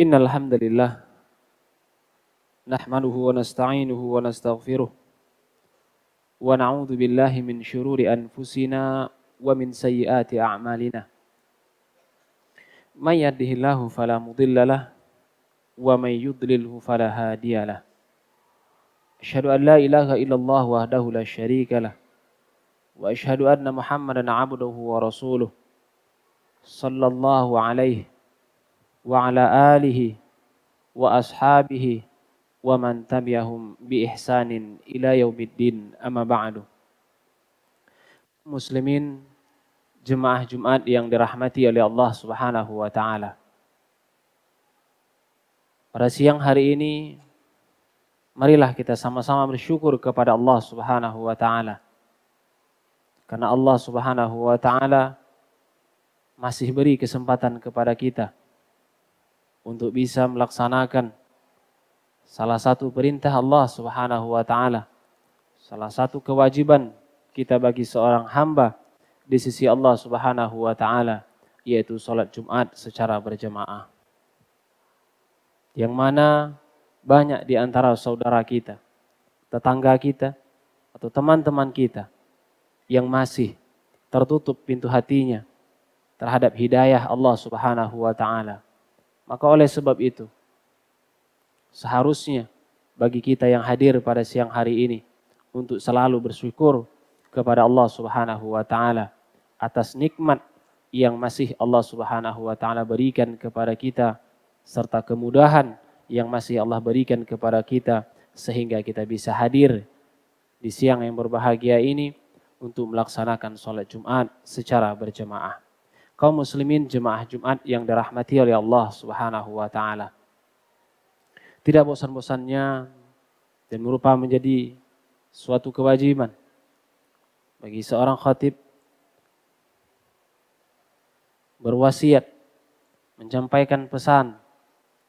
إن الحمد لله نحمده ونستعينه ونستغفره ونعوذ بالله من شرور أنفسنا ومن سيئات أعمالنا من يده الله فلا مضل له ومن يضلله فلا هادي له أشهد أن لا إله إلا الله وحده لا شريك له وأشهد أن محمدا عبده ورسوله صلى الله عليه wa ala alihi wa ashabihi wa man tabi'ahum bi ihsanin ila yaumiddin amma ba'du. Muslimin jemaah Jumat yang dirahmati oleh Allah Subhanahu wa taala. Pada siang hari ini marilah kita sama-sama bersyukur kepada Allah Subhanahu wa taala. Karena Allah Subhanahu wa taala masih beri kesempatan kepada kita untuk bisa melaksanakan salah satu perintah Allah Subhanahu wa taala. Salah satu kewajiban kita bagi seorang hamba di sisi Allah Subhanahu wa taala yaitu salat Jumat secara berjamaah. Yang mana banyak di antara saudara kita, tetangga kita atau teman-teman kita yang masih tertutup pintu hatinya terhadap hidayah Allah Subhanahu wa taala maka oleh sebab itu, seharusnya bagi kita yang hadir pada siang hari ini untuk selalu bersyukur kepada Allah Subhanahu wa taala atas nikmat yang masih Allah Subhanahu wa taala berikan kepada kita serta kemudahan yang masih Allah berikan kepada kita sehingga kita bisa hadir di siang yang berbahagia ini untuk melaksanakan sholat Jumat secara berjemaah kaum muslimin jemaah Jumat yang dirahmati oleh Allah Subhanahu wa taala. Tidak bosan-bosannya dan merupakan menjadi suatu kewajiban bagi seorang khatib berwasiat menyampaikan pesan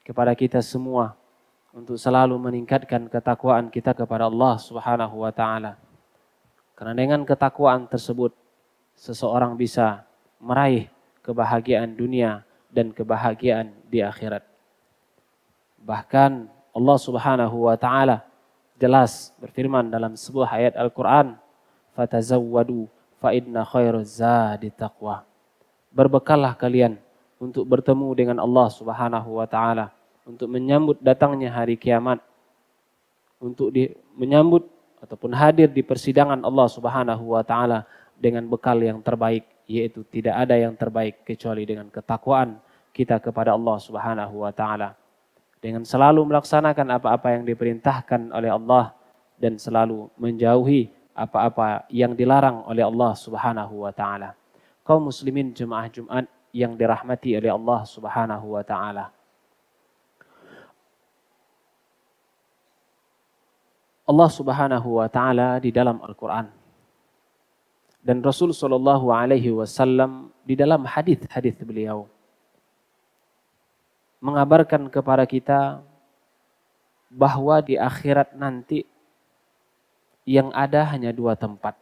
kepada kita semua untuk selalu meningkatkan ketakwaan kita kepada Allah Subhanahu wa taala. Karena dengan ketakwaan tersebut seseorang bisa meraih kebahagiaan dunia dan kebahagiaan di akhirat. Bahkan Allah Subhanahu wa taala jelas berfirman dalam sebuah ayat Al-Qur'an, "Fatazawwadu fa inna zadi taqwa." Berbekallah kalian untuk bertemu dengan Allah Subhanahu wa taala, untuk menyambut datangnya hari kiamat, untuk di, menyambut ataupun hadir di persidangan Allah Subhanahu wa taala dengan bekal yang terbaik yaitu tidak ada yang terbaik kecuali dengan ketakwaan kita kepada Allah Subhanahu wa taala. Dengan selalu melaksanakan apa-apa yang diperintahkan oleh Allah dan selalu menjauhi apa-apa yang dilarang oleh Allah Subhanahu wa taala. Kaum muslimin jemaah Jumat yang dirahmati oleh Allah Subhanahu wa taala. Allah Subhanahu wa taala di dalam Al-Qur'an dan Rasul Shallallahu Alaihi Wasallam di dalam hadis-hadis beliau mengabarkan kepada kita bahwa di akhirat nanti yang ada hanya dua tempat.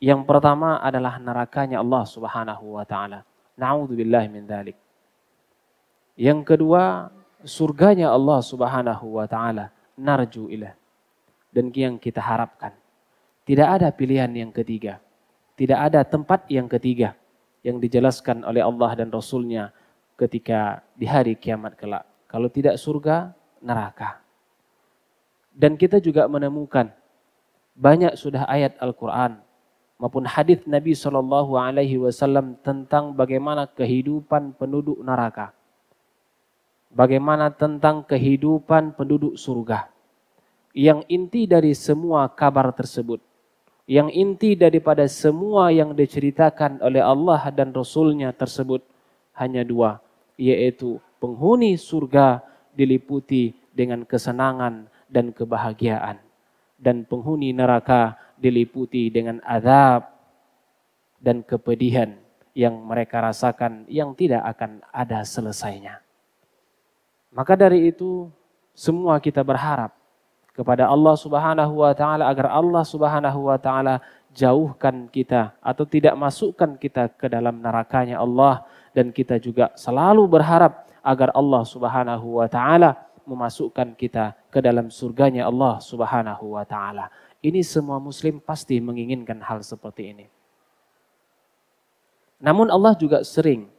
Yang pertama adalah nerakanya Allah Subhanahu wa taala. Nauzubillah min dalik. Yang kedua, surganya Allah Subhanahu wa taala. Narju ilah. Dan yang kita harapkan. Tidak ada pilihan yang ketiga. Tidak ada tempat yang ketiga yang dijelaskan oleh Allah dan Rasulnya ketika di hari kiamat kelak. Kalau tidak surga, neraka. Dan kita juga menemukan banyak sudah ayat Al-Quran maupun hadis Nabi Shallallahu Alaihi Wasallam tentang bagaimana kehidupan penduduk neraka, bagaimana tentang kehidupan penduduk surga. Yang inti dari semua kabar tersebut yang inti daripada semua yang diceritakan oleh Allah dan Rasulnya tersebut hanya dua, yaitu penghuni surga diliputi dengan kesenangan dan kebahagiaan. Dan penghuni neraka diliputi dengan azab dan kepedihan yang mereka rasakan yang tidak akan ada selesainya. Maka dari itu semua kita berharap kepada Allah Subhanahu wa taala agar Allah Subhanahu wa taala jauhkan kita atau tidak masukkan kita ke dalam nerakanya Allah dan kita juga selalu berharap agar Allah Subhanahu wa taala memasukkan kita ke dalam surganya Allah Subhanahu wa taala. Ini semua muslim pasti menginginkan hal seperti ini. Namun Allah juga sering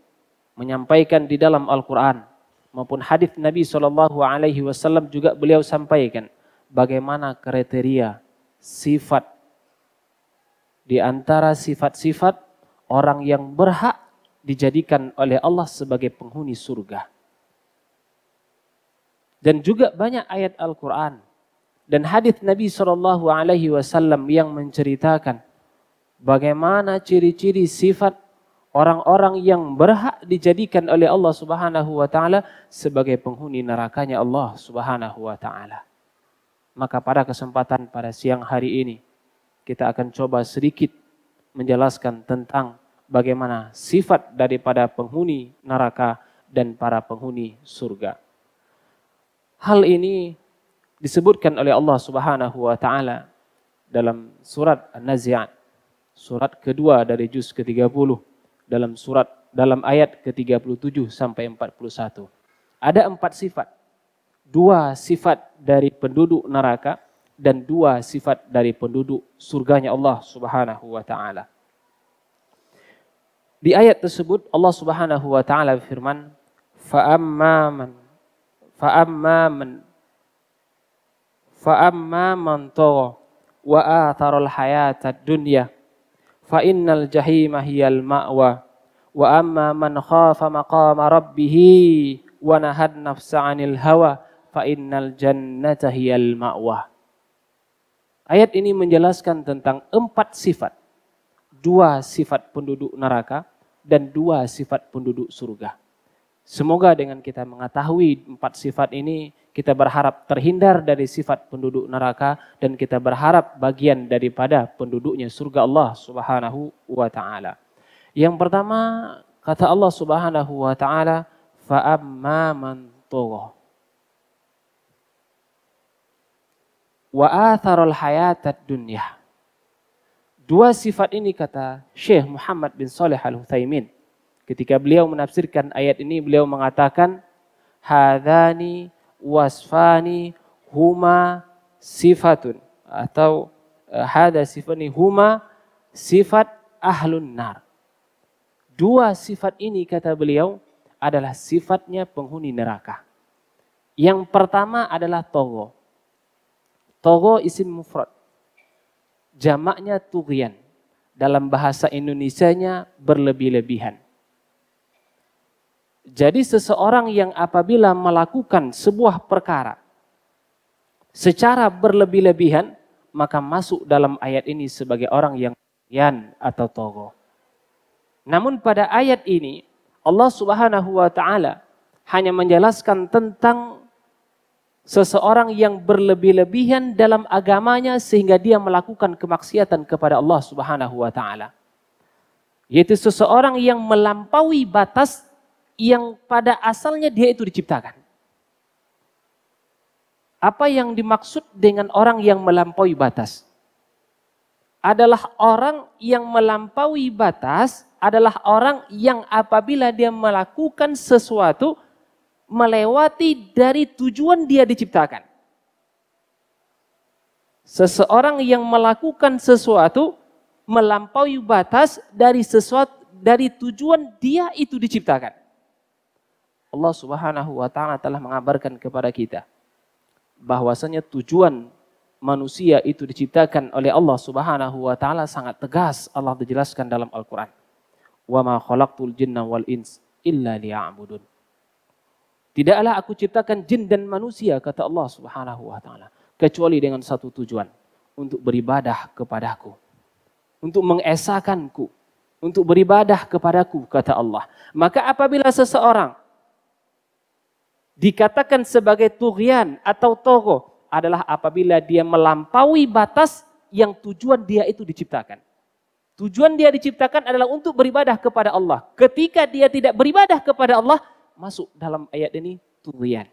menyampaikan di dalam Al-Qur'an maupun hadis Nabi Shallallahu alaihi wasallam juga beliau sampaikan bagaimana kriteria sifat di antara sifat-sifat orang yang berhak dijadikan oleh Allah sebagai penghuni surga. Dan juga banyak ayat Al-Quran dan hadis Nabi Shallallahu Alaihi Wasallam yang menceritakan bagaimana ciri-ciri sifat orang-orang yang berhak dijadikan oleh Allah Subhanahu Wa Taala sebagai penghuni nerakanya Allah Subhanahu Wa Taala. Maka pada kesempatan pada siang hari ini kita akan coba sedikit menjelaskan tentang bagaimana sifat daripada penghuni neraka dan para penghuni surga. Hal ini disebutkan oleh Allah Subhanahu wa taala dalam surat An-Nazi'at, surat kedua dari juz ke-30 dalam surat dalam ayat ke-37 sampai 41. Ada empat sifat dua sifat dari penduduk neraka dan dua sifat dari penduduk surganya Allah Subhanahu wa taala. Di ayat tersebut Allah Subhanahu wa taala berfirman, "Fa'amman fa'amman fa'amman tagha wa atharal hayatad dunya fa innal jahima hiyal ma'wa wa amma man khafa maqama rabbih wa nahad nafsa 'anil hawa fa innal jannata hiyal ma'wah. Ayat ini menjelaskan tentang empat sifat. Dua sifat penduduk neraka dan dua sifat penduduk surga. Semoga dengan kita mengetahui empat sifat ini, kita berharap terhindar dari sifat penduduk neraka dan kita berharap bagian daripada penduduknya surga Allah Subhanahu wa taala. Yang pertama, kata Allah Subhanahu wa taala, "Fa'amma man tugha." wa atharul hayatat dunya. Dua sifat ini kata Syekh Muhammad bin Saleh Al-Utsaimin. Ketika beliau menafsirkan ayat ini beliau mengatakan hadani wasfani huma sifatun atau eh, hada sifani huma sifat ahlun nar. Dua sifat ini kata beliau adalah sifatnya penghuni neraka. Yang pertama adalah togo. Togo isim mufrad. Jamaknya tugian. Dalam bahasa Indonesianya berlebih-lebihan. Jadi seseorang yang apabila melakukan sebuah perkara secara berlebih-lebihan, maka masuk dalam ayat ini sebagai orang yang yan atau togo. Namun pada ayat ini Allah Subhanahu wa taala hanya menjelaskan tentang seseorang yang berlebih-lebihan dalam agamanya sehingga dia melakukan kemaksiatan kepada Allah Subhanahu wa taala. Yaitu seseorang yang melampaui batas yang pada asalnya dia itu diciptakan. Apa yang dimaksud dengan orang yang melampaui batas? Adalah orang yang melampaui batas adalah orang yang apabila dia melakukan sesuatu melewati dari tujuan dia diciptakan. Seseorang yang melakukan sesuatu melampaui batas dari sesuatu dari tujuan dia itu diciptakan. Allah Subhanahu wa taala telah mengabarkan kepada kita bahwasanya tujuan manusia itu diciptakan oleh Allah Subhanahu wa taala sangat tegas Allah dijelaskan dalam Al-Qur'an. Wa ma khalaqtul jinna wal ins illa liya'budun. Tidaklah aku ciptakan jin dan manusia, kata Allah subhanahu wa ta'ala. Kecuali dengan satu tujuan, untuk beribadah kepadaku. Untuk mengesakanku. Untuk beribadah kepadaku, kata Allah. Maka apabila seseorang dikatakan sebagai turian atau togo adalah apabila dia melampaui batas yang tujuan dia itu diciptakan. Tujuan dia diciptakan adalah untuk beribadah kepada Allah. Ketika dia tidak beribadah kepada Allah, masuk dalam ayat ini turian.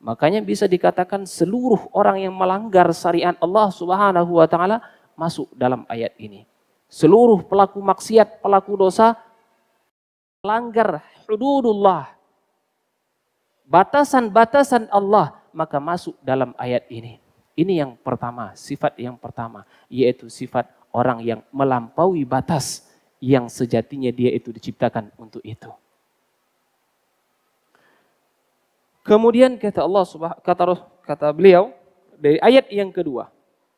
Makanya bisa dikatakan seluruh orang yang melanggar syariat Allah Subhanahu wa taala masuk dalam ayat ini. Seluruh pelaku maksiat, pelaku dosa melanggar hududullah batasan-batasan Allah maka masuk dalam ayat ini. Ini yang pertama, sifat yang pertama yaitu sifat orang yang melampaui batas yang sejatinya dia itu diciptakan untuk itu. Kemudian kata Allah subhanahu kata kata beliau dari ayat yang kedua,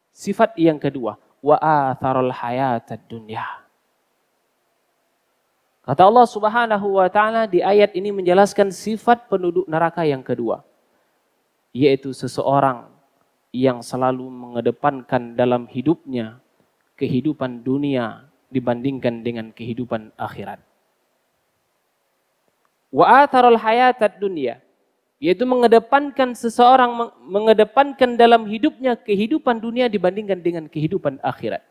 sifat yang kedua, wa atharul hayat dunya. Kata Allah Subhanahu wa taala di ayat ini menjelaskan sifat penduduk neraka yang kedua, yaitu seseorang yang selalu mengedepankan dalam hidupnya kehidupan dunia dibandingkan dengan kehidupan akhirat. Wa atharul hayat dunya yaitu mengedepankan seseorang mengedepankan dalam hidupnya kehidupan dunia dibandingkan dengan kehidupan akhirat.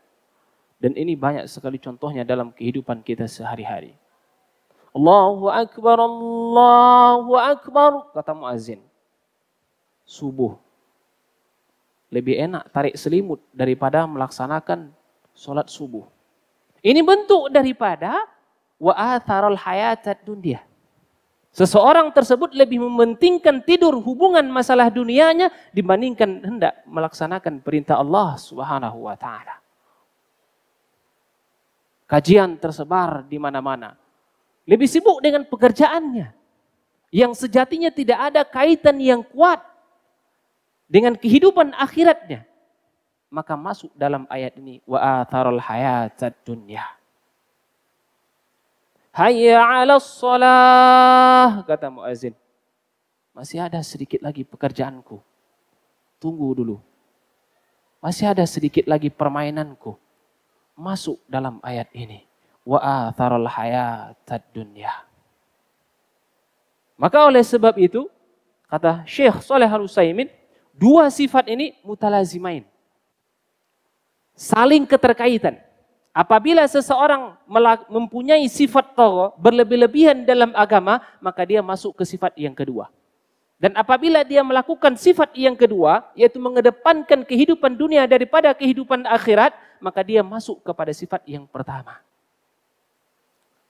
Dan ini banyak sekali contohnya dalam kehidupan kita sehari-hari. Allahu akbar Allahu akbar kata muazin. Subuh. Lebih enak tarik selimut daripada melaksanakan sholat subuh. Ini bentuk daripada wa atharul hayatad dunia Seseorang tersebut lebih mementingkan tidur hubungan masalah dunianya dibandingkan hendak melaksanakan perintah Allah Subhanahu wa taala. Kajian tersebar di mana-mana. Lebih sibuk dengan pekerjaannya yang sejatinya tidak ada kaitan yang kuat dengan kehidupan akhiratnya. Maka masuk dalam ayat ini wa atharul hayatad dunya Hayya ala sholah, kata muazin. Masih ada sedikit lagi pekerjaanku. Tunggu dulu. Masih ada sedikit lagi permainanku. Masuk dalam ayat ini. Wa atharul hayatad dunya. Maka oleh sebab itu, kata Syekh Soleh Al-Usaimin, dua sifat ini mutalazimain. Saling keterkaitan. Apabila seseorang mempunyai sifat toro berlebih-lebihan dalam agama, maka dia masuk ke sifat yang kedua. Dan apabila dia melakukan sifat yang kedua, yaitu mengedepankan kehidupan dunia daripada kehidupan akhirat, maka dia masuk kepada sifat yang pertama.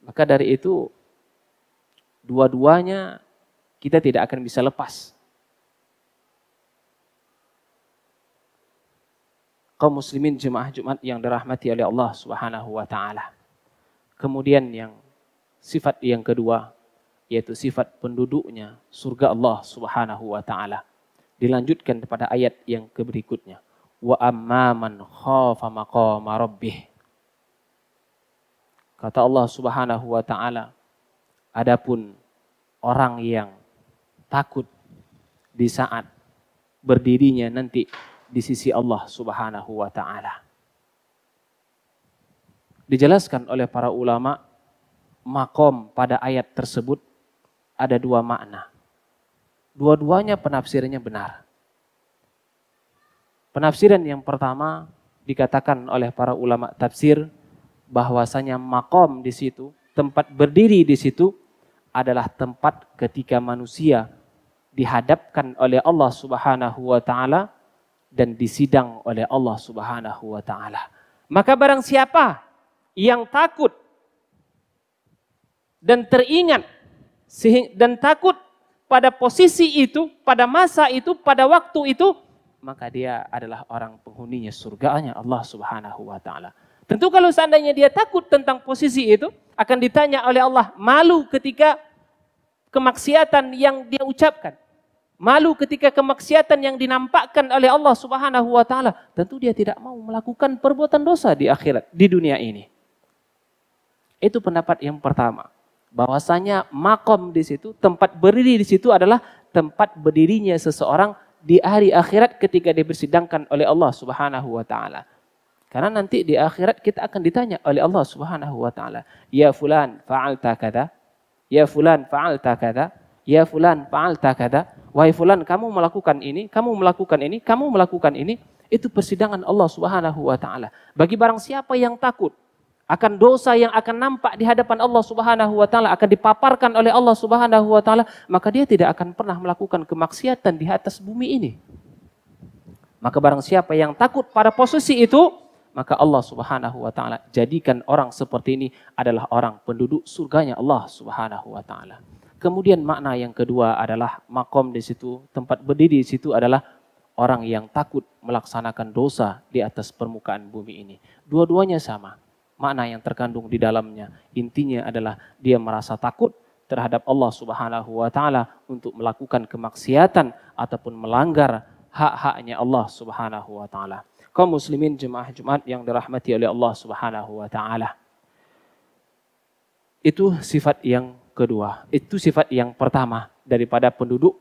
Maka dari itu, dua-duanya kita tidak akan bisa lepas kaum muslimin jemaah Jumat yang dirahmati oleh Allah Subhanahu wa taala. Kemudian yang sifat yang kedua yaitu sifat penduduknya surga Allah Subhanahu wa taala. Dilanjutkan kepada ayat yang berikutnya. Wa amman khafa maqama rabbih. Kata Allah Subhanahu wa taala, adapun orang yang takut di saat berdirinya nanti di sisi Allah Subhanahu wa taala. Dijelaskan oleh para ulama makom pada ayat tersebut ada dua makna. Dua-duanya penafsirannya benar. Penafsiran yang pertama dikatakan oleh para ulama tafsir bahwasanya makom di situ, tempat berdiri di situ adalah tempat ketika manusia dihadapkan oleh Allah Subhanahu wa taala dan disidang oleh Allah Subhanahu wa taala. Maka barang siapa yang takut dan teringat dan takut pada posisi itu, pada masa itu, pada waktu itu, maka dia adalah orang penghuninya surganya Allah Subhanahu wa taala. Tentu kalau seandainya dia takut tentang posisi itu, akan ditanya oleh Allah, malu ketika kemaksiatan yang dia ucapkan malu ketika kemaksiatan yang dinampakkan oleh Allah Subhanahu wa taala, tentu dia tidak mau melakukan perbuatan dosa di akhirat, di dunia ini. Itu pendapat yang pertama. Bahwasanya makom di situ, tempat berdiri di situ adalah tempat berdirinya seseorang di hari akhirat ketika dipersidangkan oleh Allah Subhanahu wa taala. Karena nanti di akhirat kita akan ditanya oleh Allah Subhanahu wa taala, "Ya fulan, fa'alta kada? Ya fulan, fa'alta kada? Ya fulan, fa'alta kada?" wahai fulan kamu melakukan ini, kamu melakukan ini, kamu melakukan ini, itu persidangan Allah Subhanahu wa taala. Bagi barang siapa yang takut akan dosa yang akan nampak di hadapan Allah Subhanahu wa taala akan dipaparkan oleh Allah Subhanahu wa taala, maka dia tidak akan pernah melakukan kemaksiatan di atas bumi ini. Maka barang siapa yang takut pada posisi itu, maka Allah Subhanahu wa taala jadikan orang seperti ini adalah orang penduduk surganya Allah Subhanahu wa taala. Kemudian makna yang kedua adalah makom di situ, tempat berdiri di situ adalah orang yang takut melaksanakan dosa di atas permukaan bumi ini. Dua-duanya sama. Makna yang terkandung di dalamnya intinya adalah dia merasa takut terhadap Allah Subhanahu wa taala untuk melakukan kemaksiatan ataupun melanggar hak-haknya Allah Subhanahu wa taala. Kaum muslimin jemaah Jumat yang dirahmati oleh Allah Subhanahu wa taala. Itu sifat yang kedua. Itu sifat yang pertama daripada penduduk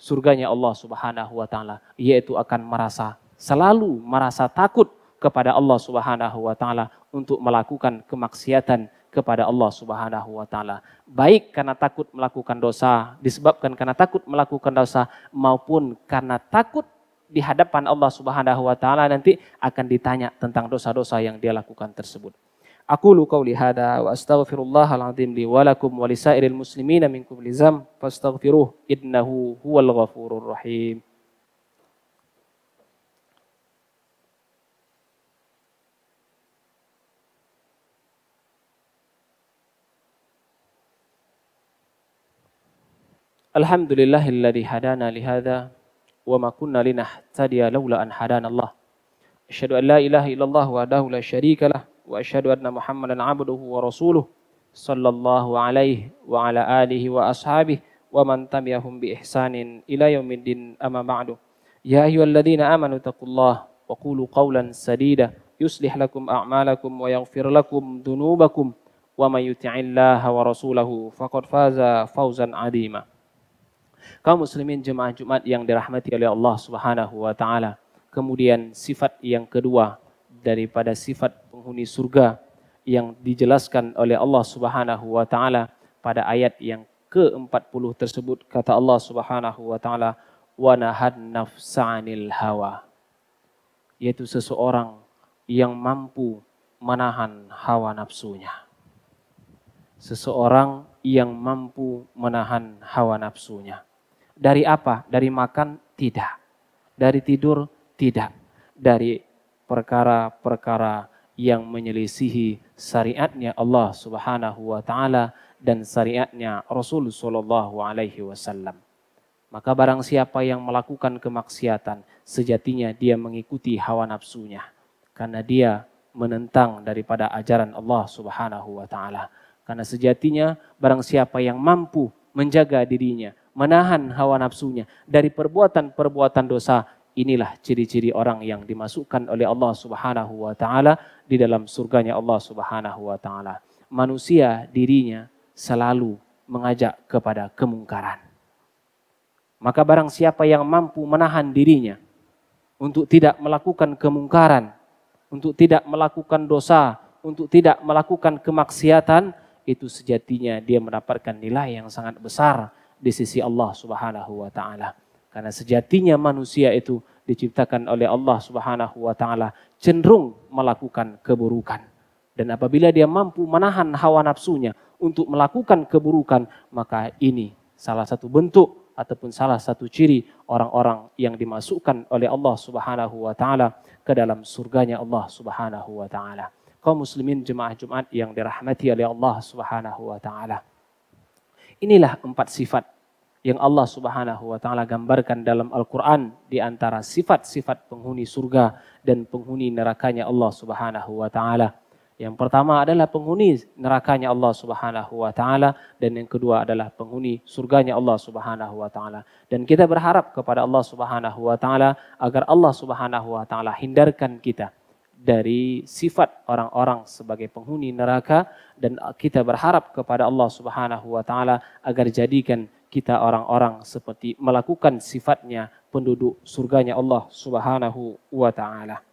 surganya Allah Subhanahu wa taala, yaitu akan merasa selalu merasa takut kepada Allah Subhanahu wa taala untuk melakukan kemaksiatan kepada Allah Subhanahu wa taala. Baik karena takut melakukan dosa, disebabkan karena takut melakukan dosa maupun karena takut di hadapan Allah Subhanahu wa taala nanti akan ditanya tentang dosa-dosa yang dia lakukan tersebut. أقول قولي هذا وأستغفر الله العظيم لي ولكم ولسائر المسلمين من كل ذنب فاستغفروه إنه هو الغفور الرحيم الحمد لله الذي هدانا لهذا وما كنا لنهتدي لولا أن هدانا الله أشهد أن لا إله إلا الله وحده لا شريك له وأشهد أن محمدا عبده ورسوله صلى الله عليه وعلى آله وأصحابه ومن تبعهم بإحسان إلى يوم الدين أما بعد يا أيها الذين آمنوا اتقوا الله وقولوا قولا سديدا يصلح لكم أعمالكم ويغفر لكم ذنوبكم ومن يطع الله ورسوله فقد فاز فوزا عظيما kaum muslimin jemaah Jumat yang dirahmati oleh Allah Subhanahu wa taala. Kemudian sifat yang kedua daripada sifat penghuni surga yang dijelaskan oleh Allah Subhanahu wa taala pada ayat yang ke-40 tersebut kata Allah Subhanahu wa taala wa nafsanil hawa yaitu seseorang yang mampu menahan hawa nafsunya seseorang yang mampu menahan hawa nafsunya dari apa dari makan tidak dari tidur tidak dari perkara-perkara yang menyelisihi syariatnya Allah Subhanahu wa taala dan syariatnya Rasul sallallahu alaihi wasallam. Maka barang siapa yang melakukan kemaksiatan, sejatinya dia mengikuti hawa nafsunya karena dia menentang daripada ajaran Allah Subhanahu wa taala. Karena sejatinya barang siapa yang mampu menjaga dirinya, menahan hawa nafsunya dari perbuatan-perbuatan dosa, inilah ciri-ciri orang yang dimasukkan oleh Allah Subhanahu wa taala di dalam surganya Allah Subhanahu wa taala. Manusia dirinya selalu mengajak kepada kemungkaran. Maka barang siapa yang mampu menahan dirinya untuk tidak melakukan kemungkaran, untuk tidak melakukan dosa, untuk tidak melakukan kemaksiatan, itu sejatinya dia mendapatkan nilai yang sangat besar di sisi Allah Subhanahu wa taala. Karena sejatinya manusia itu diciptakan oleh Allah Subhanahu wa taala cenderung melakukan keburukan. Dan apabila dia mampu menahan hawa nafsunya untuk melakukan keburukan, maka ini salah satu bentuk ataupun salah satu ciri orang-orang yang dimasukkan oleh Allah Subhanahu wa taala ke dalam surganya Allah Subhanahu wa taala. Kaum muslimin jemaah Jumat yang dirahmati oleh Allah Subhanahu wa taala. Inilah empat sifat yang Allah Subhanahu wa taala gambarkan dalam Al-Qur'an di antara sifat-sifat penghuni surga dan penghuni nerakanya Allah Subhanahu wa taala. Yang pertama adalah penghuni nerakanya Allah Subhanahu wa taala dan yang kedua adalah penghuni surganya Allah Subhanahu wa taala. Dan kita berharap kepada Allah Subhanahu wa taala agar Allah Subhanahu wa taala hindarkan kita dari sifat orang-orang sebagai penghuni neraka dan kita berharap kepada Allah Subhanahu wa taala agar jadikan kita orang-orang seperti melakukan sifatnya penduduk surganya Allah Subhanahu wa taala.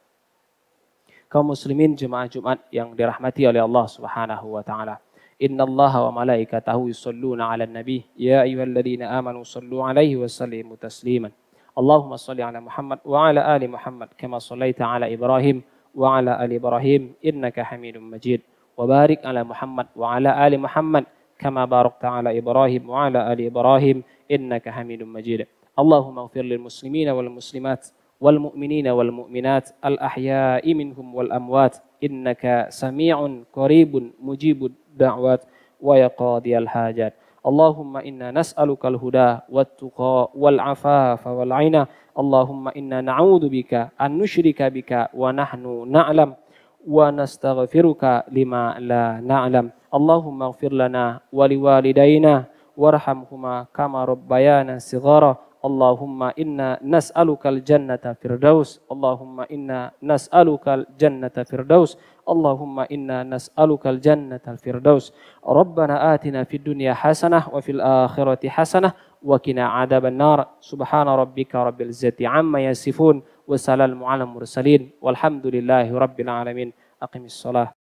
Kaum muslimin jemaah Jumat yang dirahmati oleh Allah Subhanahu wa taala. Inna Allah wa malaikatahu yusalluna 'alan nabi ya ayyuhalladzina amanu sallu 'alaihi wa sallimu tasliman. Allahumma salli ala Muhammad wa ala ali Muhammad kama sallaita ala Ibrahim wa ala ali Ibrahim innaka Hamidum Majid. Wa barik ala Muhammad wa ala ali Muhammad كما باركت على إبراهيم وعلى آل إبراهيم إنك حميد مجيد اللهم اغفر للمسلمين والمسلمات والمؤمنين والمؤمنات الأحياء منهم والأموات إنك سميع قريب مجيب الدعوات ويا قاضي الحاجات اللهم إنا نسألك الهدى والتقى والعفاف والعنا اللهم إنا نعوذ بك أن نشرك بك ونحن نعلم ونستغفرك لما لا نعلم اللهم اغفر لنا ولوالدينا وارحمهما كما ربيانا صغارا اللهم إنا نسألك الجنة الدوس اللهم إنا نسألك الجنة الدوس اللهم إنا نسألك الجنة الفردوس ربنا آتنا في الدنيا حسنة وفي الآخرة حسنة وكنا عذاب النار سبحان ربك رب العزة عما يصفون wassalamu ala mursalin walhamdulillahi rabbil alamin aqimissalah